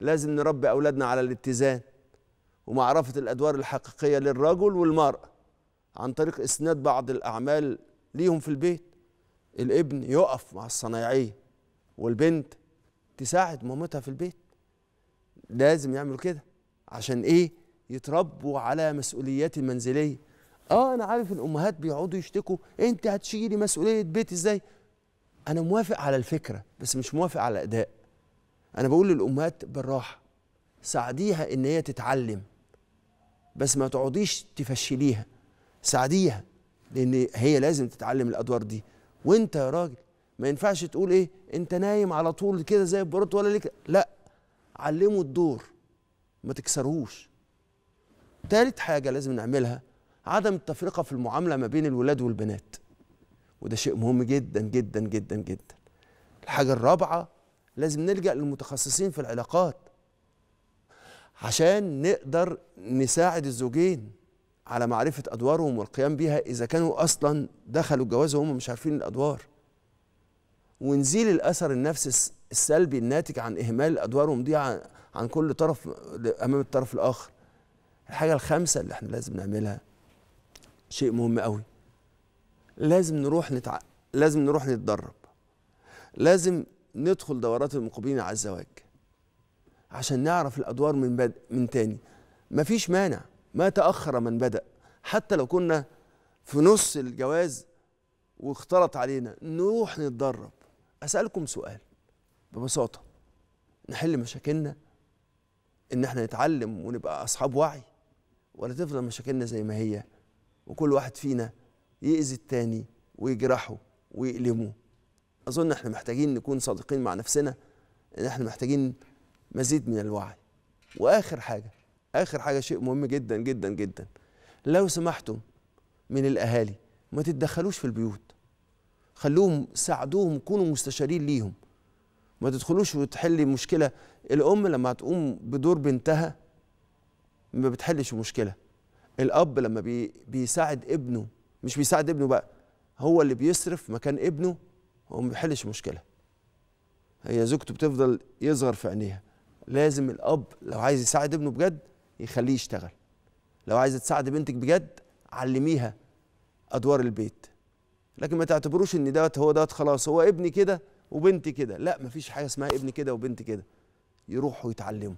لازم نربي أولادنا على الاتزان ومعرفة الأدوار الحقيقية للرجل والمرأة عن طريق إسناد بعض الأعمال ليهم في البيت الابن يقف مع الصنايعية والبنت تساعد مامتها في البيت لازم يعملوا كده عشان ايه يتربوا على مسؤوليات المنزليه اه انا عارف الامهات بيقعدوا يشتكوا انت هتشيلي مسؤوليه بيت ازاي انا موافق على الفكره بس مش موافق على الاداء انا بقول للامهات بالراحه ساعديها ان هي تتعلم بس ما تقعديش تفشليها ساعديها لان هي لازم تتعلم الادوار دي وانت يا راجل ما ينفعش تقول ايه انت نايم على طول كده زي البروت ولا ليك لا علمه الدور ما تكسرهوش تالت حاجة لازم نعملها عدم التفرقة في المعاملة ما بين الولاد والبنات وده شيء مهم جدا جدا جدا جدا الحاجة الرابعة لازم نلجأ للمتخصصين في العلاقات عشان نقدر نساعد الزوجين على معرفة أدوارهم والقيام بيها إذا كانوا أصلا دخلوا الجواز وهم مش عارفين الأدوار ونزيل الأثر النفسي السلبي الناتج عن إهمال أدوارهم دي عن, عن كل طرف أمام الطرف الآخر الحاجة الخامسة اللي احنا لازم نعملها شيء مهم قوي لازم نروح نتع... لازم نروح نتدرب لازم ندخل دورات المقبلين على الزواج عشان نعرف الادوار من بد... من تاني مفيش مانع ما تاخر من بدا حتى لو كنا في نص الجواز واختلط علينا نروح نتدرب اسالكم سؤال ببساطه نحل مشاكلنا ان احنا نتعلم ونبقى اصحاب وعي ولا تفضل مشاكلنا زي ما هي وكل واحد فينا يأذي التاني ويجرحه ويألمه اظن احنا محتاجين نكون صادقين مع نفسنا ان احنا محتاجين مزيد من الوعي واخر حاجه اخر حاجه شيء مهم جدا جدا جدا لو سمحتم من الاهالي ما تتدخلوش في البيوت خلوهم ساعدوهم كونوا مستشارين ليهم ما تدخلوش وتحلي مشكله الام لما هتقوم بدور بنتها ما بتحلش مشكله الاب لما بي بيساعد ابنه مش بيساعد ابنه بقى هو اللي بيصرف مكان ابنه هو ما بيحلش مشكله هي زوجته بتفضل يصغر في عينيها لازم الاب لو عايز يساعد ابنه بجد يخليه يشتغل لو عايزه تساعد بنتك بجد علميها ادوار البيت لكن ما تعتبروش ان دوت هو دوت خلاص هو ابني كده وبنتي كده لا مفيش حاجه اسمها ابني كده وبنتي كده يروحوا يتعلموا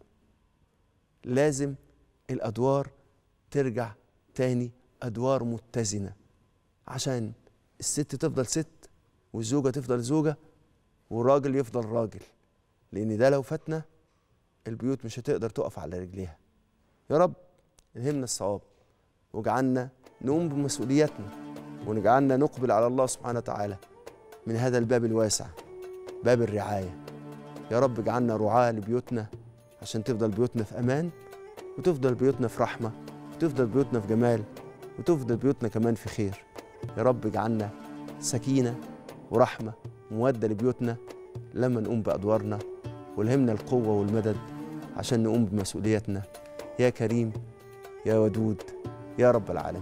لازم الادوار ترجع تاني ادوار متزنه عشان الست تفضل ست والزوجه تفضل زوجه والراجل يفضل راجل لان ده لو فاتنا البيوت مش هتقدر تقف على رجليها يا رب الهمنا الصواب واجعلنا نقوم بمسؤولياتنا ونجعلنا نقبل على الله سبحانه وتعالى من هذا الباب الواسع باب الرعاية يا رب اجعلنا رعاة لبيوتنا عشان تفضل بيوتنا في أمان وتفضل بيوتنا في رحمة وتفضل بيوتنا في جمال وتفضل بيوتنا كمان في خير يا رب اجعلنا سكينة ورحمة ومودة لبيوتنا لما نقوم بأدوارنا والهمنا القوة والمدد عشان نقوم بمسؤولياتنا يا كريم يا ودود يا رب العالمين